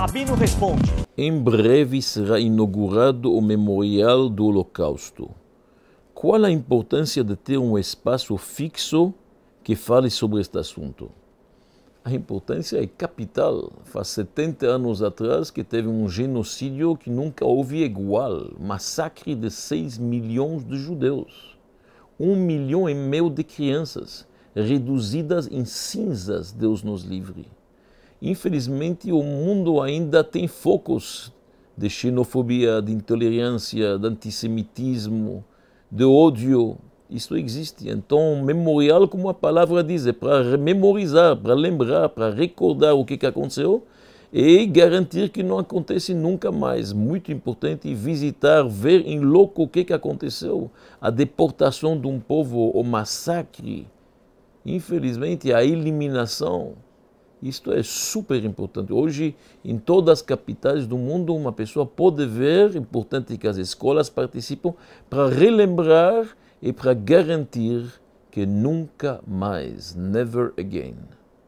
Rabino responde: Em breve será inaugurado o Memorial do Holocausto. Qual a importância de ter um espaço fixo que fale sobre este assunto? A importância é capital. Faz 70 anos atrás que teve um genocídio que nunca houve igual massacre de 6 milhões de judeus, 1 milhão e meio de crianças reduzidas em cinzas, Deus nos livre. Infelizmente, o mundo ainda tem focos de xenofobia, de intolerância, de antissemitismo, de ódio. Isso existe. Então, memorial, como a palavra diz, é para memorizar, para lembrar, para recordar o que, aconteceu e garantir que não acontece nunca mais. Muito importante visitar, ver em loco o que, que aconteceu. A deportação de um povo, o massacre, infelizmente, a eliminação. Isto é super importante. Hoje, em todas as capitais do mundo, uma pessoa pode ver, importante que as escolas participam, para relembrar e para garantir que nunca mais, never again.